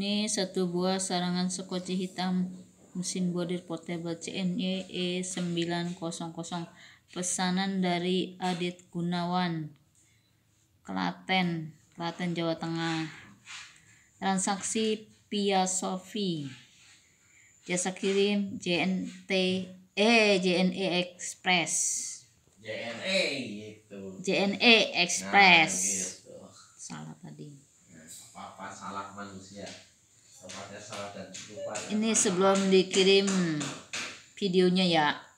Ini satu buah sarangan sekoci hitam mesin bordir portable CNE E900 pesanan dari Adit Gunawan Klaten Klaten Jawa Tengah transaksi Pia Sofi jasa kirim JNT eh JNE Express JNE itu JNE nah, Express nah, gitu. salah tadi nah, apa-apa salah manusia Ya. Ini sebelum dikirim videonya ya.